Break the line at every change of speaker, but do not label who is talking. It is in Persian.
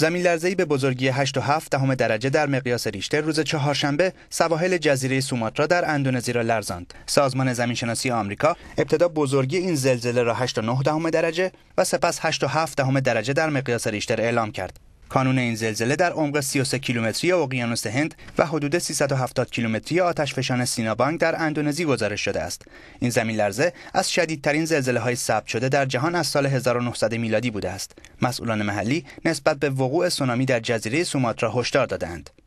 زمین لرزه‌ای به بزرگی 8.7 دهم درجه در مقیاس ریشتر روز چهارشنبه سواحل جزیره سوماترا در اندونزی را لرزاند. سازمان زمینشناسی آمریکا ابتدا بزرگی این زلزله را 8.9 دهم درجه و سپس 8.7 دهم درجه در مقیاس ریشتر اعلام کرد. کانون این زلزله در عمق 33 کیلومتری اقیانوس هند و حدود 370 کیلومتری آتشفشان سینابانگ در اندونزی گزارش شده است. این زمین لرزه از شدیدترین زلزله های ثبت شده در جهان از سال 1900 میلادی بوده است. مسئولان محلی نسبت به وقوع سونامی در جزیره سوماترا هشدار دادند.